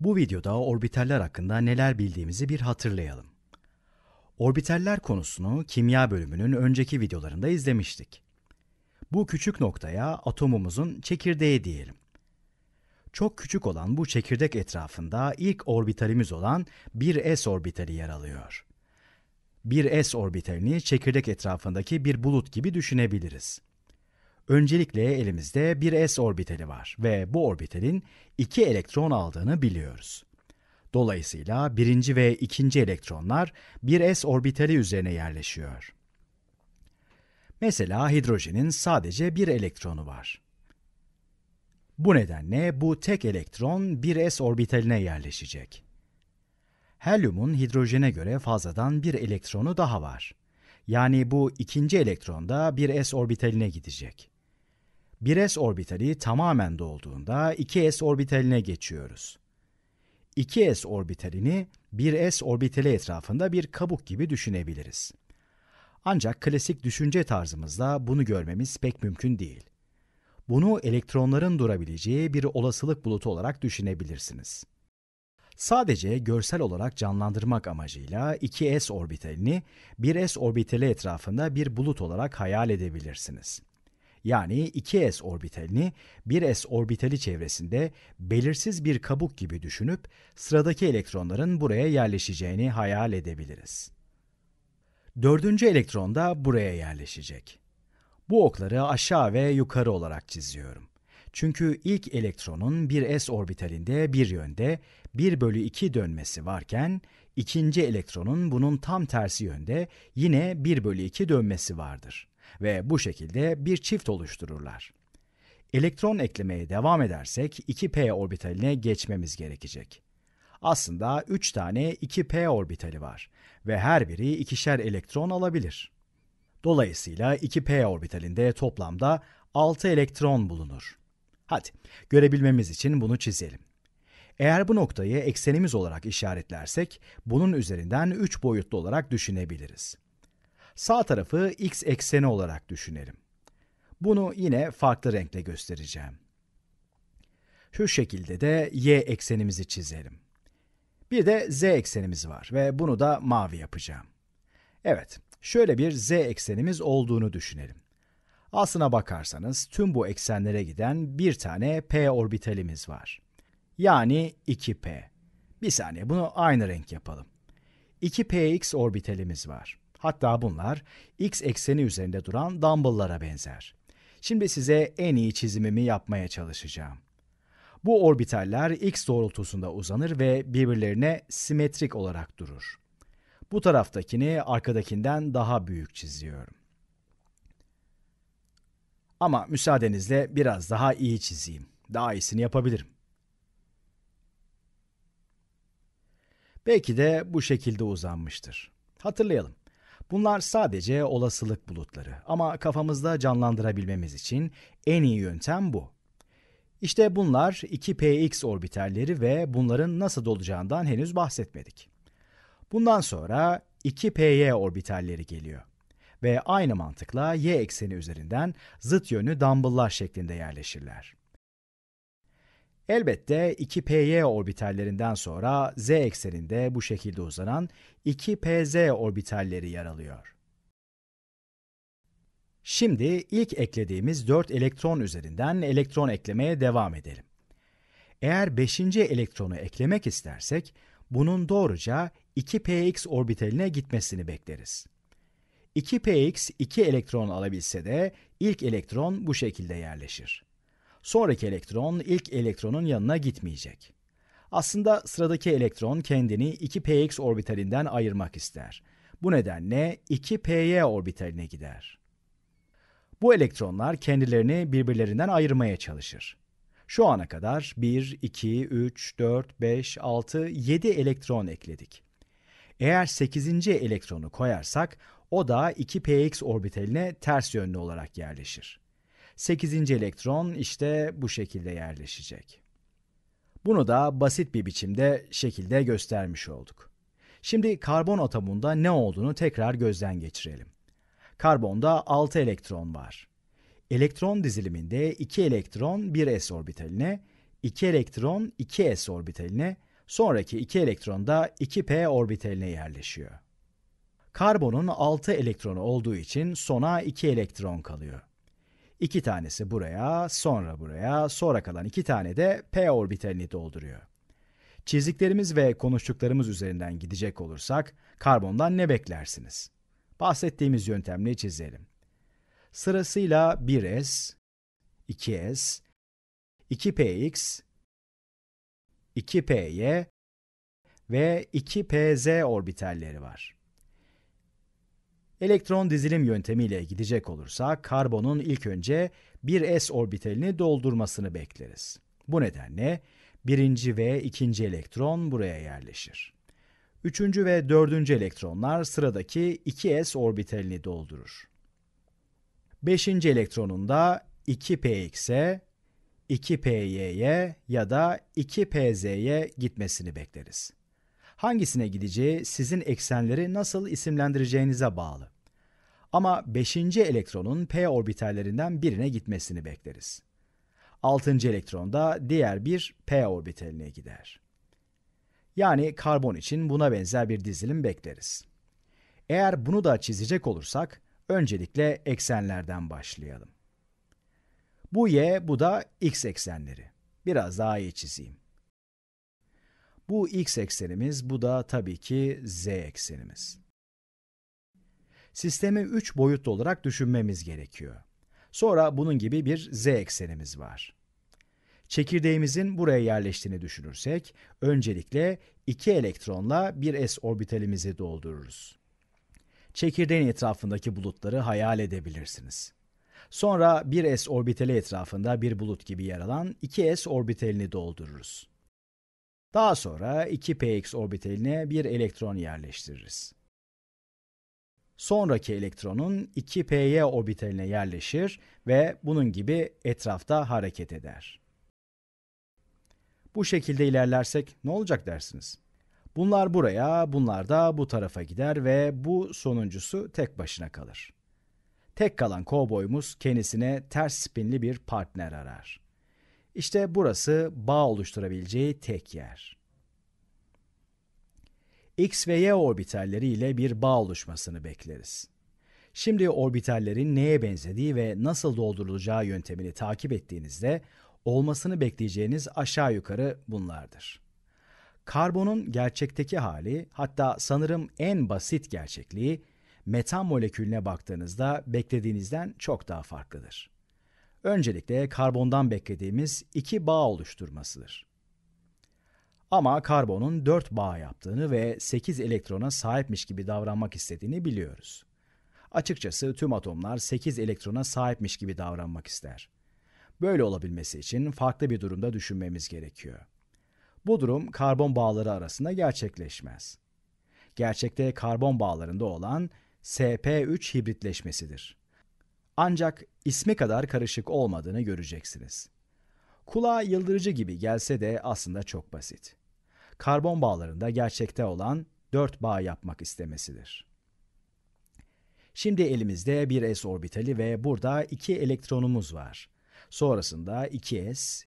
Bu videoda orbitaller hakkında neler bildiğimizi bir hatırlayalım. Orbitaller konusunu kimya bölümünün önceki videolarında izlemiştik. Bu küçük noktaya atomumuzun çekirdeği diyelim. Çok küçük olan bu çekirdek etrafında ilk orbitalimiz olan 1s orbitali yer alıyor. 1s orbitalini çekirdek etrafındaki bir bulut gibi düşünebiliriz. Öncelikle elimizde bir s orbiteli var ve bu orbitelin iki elektron aldığını biliyoruz. Dolayısıyla birinci ve ikinci elektronlar bir s orbiteli üzerine yerleşiyor. Mesela hidrojenin sadece bir elektronu var. Bu nedenle bu tek elektron bir s orbiteline yerleşecek. Helyumun hidrojene göre fazladan bir elektronu daha var. Yani bu ikinci elektron da bir s orbiteline gidecek. 1s orbitali tamamen dolduğunda 2s orbitaline geçiyoruz. 2s orbitalini 1s orbitali etrafında bir kabuk gibi düşünebiliriz. Ancak klasik düşünce tarzımızda bunu görmemiz pek mümkün değil. Bunu elektronların durabileceği bir olasılık bulutu olarak düşünebilirsiniz. Sadece görsel olarak canlandırmak amacıyla 2s orbitalini 1s orbitali etrafında bir bulut olarak hayal edebilirsiniz yani 2s orbitalini 1s orbitali çevresinde belirsiz bir kabuk gibi düşünüp sıradaki elektronların buraya yerleşeceğini hayal edebiliriz. Dördüncü elektron da buraya yerleşecek. Bu okları aşağı ve yukarı olarak çiziyorum. Çünkü ilk elektronun 1s orbitalinde bir yönde 1 bölü 2 dönmesi varken, ikinci elektronun bunun tam tersi yönde yine 1 bölü 2 dönmesi vardır ve bu şekilde bir çift oluştururlar. Elektron eklemeye devam edersek 2p orbitaline geçmemiz gerekecek. Aslında 3 tane 2p orbitali var ve her biri ikişer elektron alabilir. Dolayısıyla 2p orbitalinde toplamda 6 elektron bulunur. Hadi görebilmemiz için bunu çizelim. Eğer bu noktayı eksenimiz olarak işaretlersek bunun üzerinden 3 boyutlu olarak düşünebiliriz. Sağ tarafı x ekseni olarak düşünelim. Bunu yine farklı renkle göstereceğim. Şu şekilde de y eksenimizi çizelim. Bir de z eksenimiz var ve bunu da mavi yapacağım. Evet, şöyle bir z eksenimiz olduğunu düşünelim. Aslına bakarsanız tüm bu eksenlere giden bir tane p orbitalimiz var. Yani 2p. Bir saniye bunu aynı renk yapalım. 2px orbitalimiz var. Hatta bunlar x ekseni üzerinde duran dumbbell'lara benzer. Şimdi size en iyi çizimimi yapmaya çalışacağım. Bu orbitaller x doğrultusunda uzanır ve birbirlerine simetrik olarak durur. Bu taraftakini arkadakinden daha büyük çiziyorum. Ama müsaadenizle biraz daha iyi çizeyim. Daha iyisini yapabilirim. Belki de bu şekilde uzanmıştır. Hatırlayalım. Bunlar sadece olasılık bulutları ama kafamızda canlandırabilmemiz için en iyi yöntem bu. İşte bunlar 2px orbitalleri ve bunların nasıl dolacağından henüz bahsetmedik. Bundan sonra 2py orbitalleri geliyor ve aynı mantıkla y ekseni üzerinden zıt yönü dumbbell'lar şeklinde yerleşirler. Elbette 2py orbitallerinden sonra z ekseninde bu şekilde uzanan 2pz orbitalleri yer alıyor. Şimdi ilk eklediğimiz 4 elektron üzerinden elektron eklemeye devam edelim. Eğer 5. elektronu eklemek istersek, bunun doğruca 2px orbitaline gitmesini bekleriz. 2px 2 elektron alabilse de ilk elektron bu şekilde yerleşir. Sonraki elektron ilk elektronun yanına gitmeyecek. Aslında sıradaki elektron kendini 2px orbitalinden ayırmak ister. Bu nedenle 2py orbitaline gider. Bu elektronlar kendilerini birbirlerinden ayırmaya çalışır. Şu ana kadar 1, 2, 3, 4, 5, 6, 7 elektron ekledik. Eğer 8. elektronu koyarsak o da 2px orbitaline ters yönlü olarak yerleşir. 8. elektron işte bu şekilde yerleşecek. Bunu da basit bir biçimde şekilde göstermiş olduk. Şimdi karbon atomunda ne olduğunu tekrar gözden geçirelim. Karbonda 6 elektron var. Elektron diziliminde 2 elektron 1 s orbitaline, 2 elektron 2 s orbitaline, sonraki 2 elektron da 2p orbitaline yerleşiyor. Karbonun 6 elektronu olduğu için sona 2 elektron kalıyor. İki tanesi buraya, sonra buraya, sonra kalan iki tane de p orbitalini dolduruyor. Çizdiklerimiz ve konuştuklarımız üzerinden gidecek olursak karbondan ne beklersiniz? Bahsettiğimiz yöntemle çizelim. Sırasıyla 1s, 2s, 2px, 2py ve 2pz orbitalleri var. Elektron dizilim yöntemiyle gidecek olursa karbonun ilk önce bir s orbitalini doldurmasını bekleriz. Bu nedenle birinci ve ikinci elektron buraya yerleşir. Üçüncü ve dördüncü elektronlar sıradaki 2s orbitalini doldurur. Beşinci elektronunda 2px'e, 2py'ye ya da 2pz'ye gitmesini bekleriz hangisine gideceği sizin eksenleri nasıl isimlendireceğinize bağlı. Ama 5. elektronun p orbitallerinden birine gitmesini bekleriz. 6. elektron da diğer bir p orbitaline gider. Yani karbon için buna benzer bir dizilim bekleriz. Eğer bunu da çizecek olursak öncelikle eksenlerden başlayalım. Bu y, bu da x eksenleri. Biraz daha iyi çizeyim. Bu x eksenimiz, bu da tabii ki z eksenimiz. Sistemi 3 boyutlu olarak düşünmemiz gerekiyor. Sonra bunun gibi bir z eksenimiz var. Çekirdeğimizin buraya yerleştiğini düşünürsek, öncelikle 2 elektronla bir s orbitalimizi doldururuz. Çekirdeğin etrafındaki bulutları hayal edebilirsiniz. Sonra 1s orbitali etrafında bir bulut gibi yer alan 2s orbitalini doldururuz. Daha sonra 2px orbitaline bir elektron yerleştiririz. Sonraki elektronun 2py orbitaline yerleşir ve bunun gibi etrafta hareket eder. Bu şekilde ilerlersek ne olacak dersiniz? Bunlar buraya, bunlar da bu tarafa gider ve bu sonuncusu tek başına kalır. Tek kalan kovboymuz kendisine ters spinli bir partner arar. İşte burası bağ oluşturabileceği tek yer. X ve Y orbitalleri ile bir bağ oluşmasını bekleriz. Şimdi orbitallerin neye benzediği ve nasıl doldurulacağı yöntemini takip ettiğinizde olmasını bekleyeceğiniz aşağı yukarı bunlardır. Karbonun gerçekteki hali, hatta sanırım en basit gerçekliği metan molekülüne baktığınızda beklediğinizden çok daha farklıdır öncelikle karbondan beklediğimiz iki bağ oluşturmasıdır. Ama karbonun 4 bağ yaptığını ve 8 elektrona sahipmiş gibi davranmak istediğini biliyoruz. Açıkçası tüm atomlar 8 elektrona sahipmiş gibi davranmak ister. Böyle olabilmesi için farklı bir durumda düşünmemiz gerekiyor. Bu durum karbon bağları arasında gerçekleşmez. Gerçekte karbon bağlarında olan SP3 hibritleşmesidir. Ancak ismi kadar karışık olmadığını göreceksiniz. Kulağa yıldırıcı gibi gelse de aslında çok basit. Karbon bağlarında gerçekte olan dört bağ yapmak istemesidir. Şimdi elimizde bir s orbitali ve burada iki elektronumuz var. Sonrasında 2s,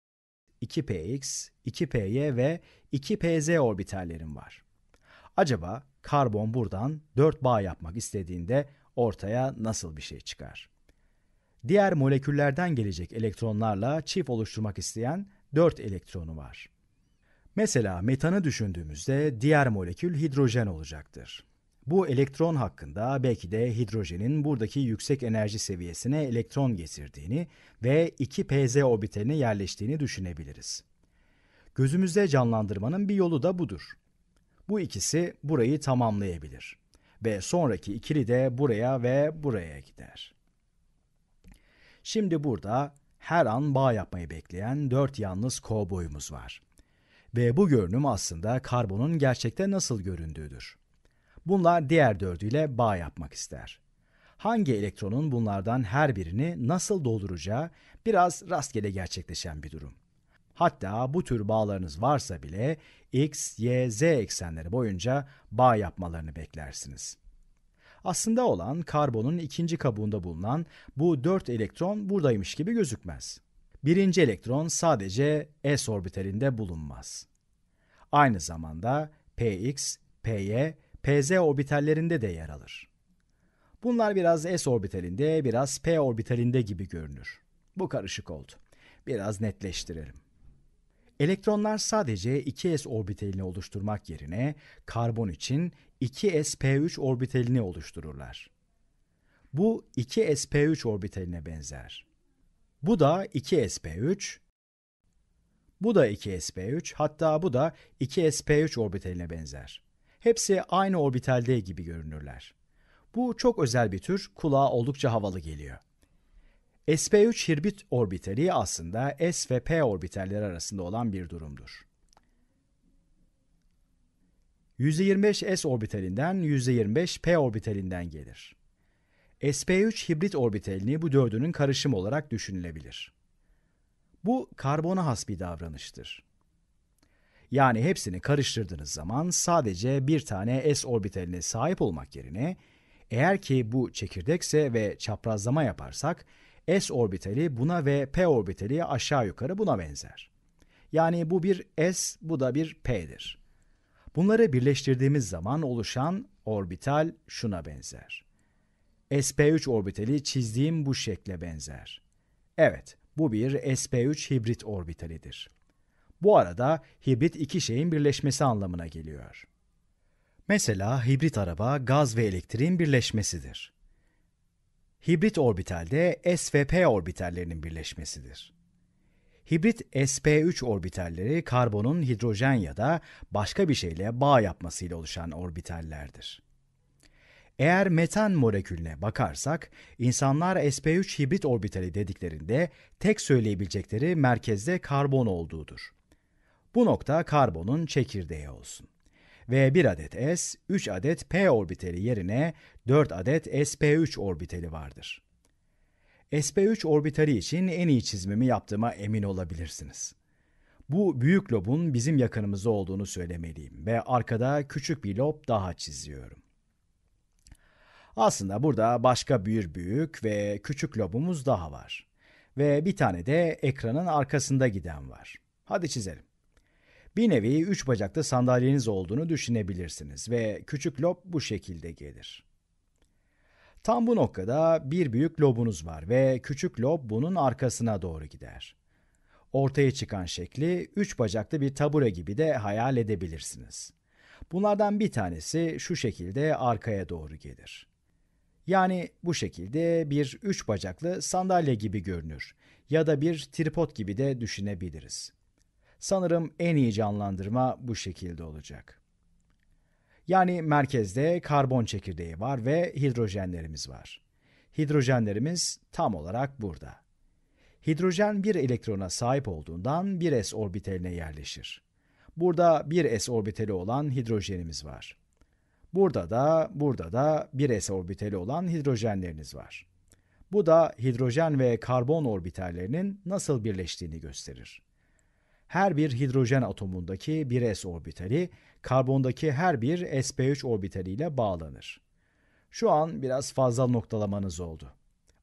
2px, 2py ve 2pz orbitallerim var. Acaba karbon buradan 4 bağ yapmak istediğinde ortaya nasıl bir şey çıkar? diğer moleküllerden gelecek elektronlarla çift oluşturmak isteyen 4 elektronu var. Mesela metanı düşündüğümüzde diğer molekül hidrojen olacaktır. Bu elektron hakkında belki de hidrojenin buradaki yüksek enerji seviyesine elektron getirdiğini ve 2 pz orbitaline yerleştiğini düşünebiliriz. Gözümüzde canlandırmanın bir yolu da budur. Bu ikisi burayı tamamlayabilir ve sonraki ikili de buraya ve buraya gider. Şimdi burada her an bağ yapmayı bekleyen dört yalnız kovboyumuz var. Ve bu görünüm aslında karbonun gerçekte nasıl göründüğüdür. Bunlar diğer dördüyle bağ yapmak ister. Hangi elektronun bunlardan her birini nasıl dolduracağı biraz rastgele gerçekleşen bir durum. Hatta bu tür bağlarınız varsa bile x, y, z eksenleri boyunca bağ yapmalarını beklersiniz. Aslında olan karbonun ikinci kabuğunda bulunan bu 4 elektron buradaymış gibi gözükmez. Birinci elektron sadece s orbitalinde bulunmaz. Aynı zamanda px, py, pz orbitallerinde de yer alır. Bunlar biraz s orbitalinde, biraz p orbitalinde gibi görünür. Bu karışık oldu. Biraz netleştirelim. Elektronlar sadece 2s orbitalini oluşturmak yerine karbon için 2sp3 orbitalini oluştururlar. Bu 2sp3 orbitaline benzer. Bu da 2sp3, bu da 2sp3, hatta bu da 2sp3 orbitaline benzer. Hepsi aynı orbitalde gibi görünürler. Bu çok özel bir tür, kulağa oldukça havalı geliyor sp3 Hirbit orbitali aslında s ve p orbitalleri arasında olan bir durumdur. %25 s orbitalinden %25 p orbitalinden gelir. sp3 hibrit orbitalini bu dördünün karışımı olarak düşünülebilir. Bu karbona has bir davranıştır. Yani hepsini karıştırdığınız zaman sadece bir tane s orbitaline sahip olmak yerine eğer ki bu çekirdekse ve çaprazlama yaparsak S orbitali buna ve P orbitali aşağı yukarı buna benzer. Yani bu bir S, bu da bir P'dir. Bunları birleştirdiğimiz zaman oluşan orbital şuna benzer. SP3 orbitali çizdiğim bu şekle benzer. Evet, bu bir SP3 hibrit orbitalidir. Bu arada hibrit iki şeyin birleşmesi anlamına geliyor. Mesela hibrit araba gaz ve elektriğin birleşmesidir. Hibrit orbitalde s ve p orbitallerinin birleşmesidir. Hibrit sp3 orbitalleri karbonun hidrojen ya da başka bir şeyle bağ yapmasıyla oluşan orbitallerdir. Eğer metan molekülüne bakarsak, insanlar sp3 hibrit orbitali dediklerinde tek söyleyebilecekleri merkezde karbon olduğudur. Bu nokta karbonun çekirdeği olsun ve 1 adet s, 3 adet p orbiteli yerine 4 adet sp3 orbiteli vardır. sp3 orbitali için en iyi çizimimi yaptığıma emin olabilirsiniz. Bu büyük lobun bizim yakınımızda olduğunu söylemeliyim ve arkada küçük bir lob daha çiziyorum. Aslında burada başka bir büyük ve küçük lobumuz daha var. Ve bir tane de ekranın arkasında giden var. Hadi çizelim. Bir nevi üç bacaklı sandalyeniz olduğunu düşünebilirsiniz ve küçük lob bu şekilde gelir. Tam bu noktada bir büyük lobunuz var ve küçük lob bunun arkasına doğru gider. Ortaya çıkan şekli üç bacaklı bir tabure gibi de hayal edebilirsiniz. Bunlardan bir tanesi şu şekilde arkaya doğru gelir. Yani bu şekilde bir üç bacaklı sandalye gibi görünür ya da bir tripod gibi de düşünebiliriz. Sanırım en iyi canlandırma bu şekilde olacak. Yani merkezde karbon çekirdeği var ve hidrojenlerimiz var. Hidrojenlerimiz tam olarak burada. Hidrojen bir elektrona sahip olduğundan 1s orbitaline yerleşir. Burada 1s orbitali olan hidrojenimiz var. Burada da, burada da 1s orbitali olan hidrojenleriniz var. Bu da hidrojen ve karbon orbitallerinin nasıl birleştiğini gösterir her bir hidrojen atomundaki bir s orbitali, karbondaki her bir sp3 orbitaliyle bağlanır. Şu an biraz fazla noktalamanız oldu.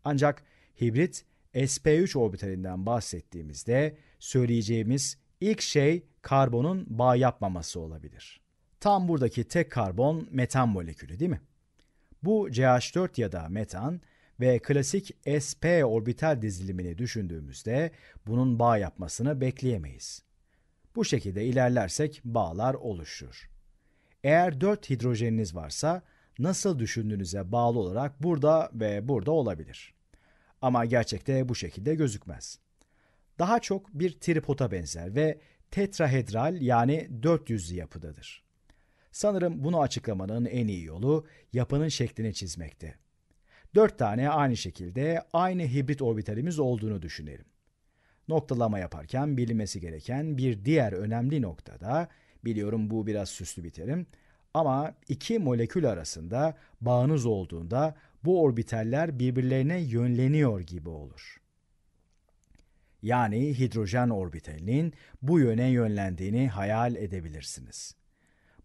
Ancak hibrit sp3 orbitalinden bahsettiğimizde söyleyeceğimiz ilk şey karbonun bağ yapmaması olabilir. Tam buradaki tek karbon metan molekülü değil mi? Bu CH4 ya da metan ve klasik sp orbital dizilimini düşündüğümüzde bunun bağ yapmasını bekleyemeyiz. Bu şekilde ilerlersek bağlar oluşur. Eğer 4 hidrojeniniz varsa nasıl düşündüğünüze bağlı olarak burada ve burada olabilir. Ama gerçekte bu şekilde gözükmez. Daha çok bir tripota benzer ve tetrahedral yani 400'lü yapıdadır. Sanırım bunu açıklamanın en iyi yolu yapının şeklini çizmekti. 4 tane aynı şekilde aynı hibrit orbitalimiz olduğunu düşünelim. Noktalama yaparken bilinmesi gereken bir diğer önemli nokta da, biliyorum bu biraz süslü bir terim, ama iki molekül arasında bağınız olduğunda bu orbitaller birbirlerine yönleniyor gibi olur. Yani hidrojen orbitalinin bu yöne yönlendiğini hayal edebilirsiniz.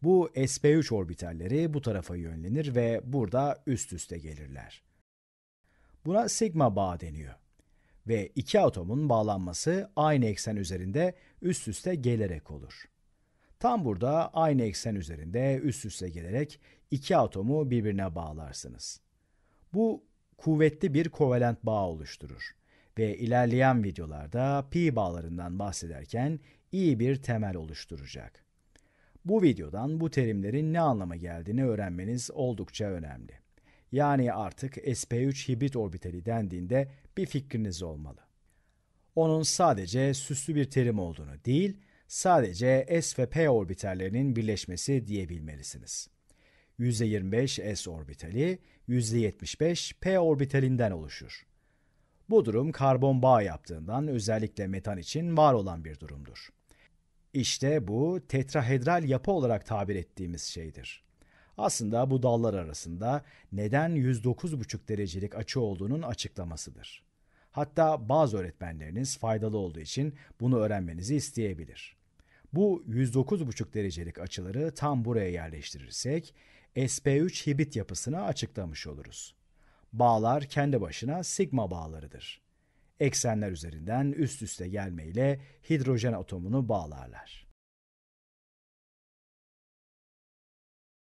Bu sp3 orbitalleri bu tarafa yönlenir ve burada üst üste gelirler. Buna sigma bağ deniyor. Ve iki atomun bağlanması aynı eksen üzerinde üst üste gelerek olur. Tam burada aynı eksen üzerinde üst üste gelerek iki atomu birbirine bağlarsınız. Bu kuvvetli bir kovalent bağ oluşturur ve ilerleyen videolarda pi bağlarından bahsederken iyi bir temel oluşturacak. Bu videodan bu terimlerin ne anlama geldiğini öğrenmeniz oldukça önemli yani artık SP3 hibrit orbitali dendiğinde bir fikriniz olmalı. Onun sadece süslü bir terim olduğunu değil, sadece S ve P orbitallerinin birleşmesi diyebilmelisiniz. %25 S orbitali, %75 P orbitalinden oluşur. Bu durum karbon bağ yaptığından özellikle metan için var olan bir durumdur. İşte bu tetrahedral yapı olarak tabir ettiğimiz şeydir aslında bu dallar arasında neden 109,5 derecelik açı olduğunun açıklamasıdır. Hatta bazı öğretmenleriniz faydalı olduğu için bunu öğrenmenizi isteyebilir. Bu 109,5 derecelik açıları tam buraya yerleştirirsek SP3 hibrit yapısını açıklamış oluruz. Bağlar kendi başına sigma bağlarıdır. Eksenler üzerinden üst üste gelmeyle hidrojen atomunu bağlarlar.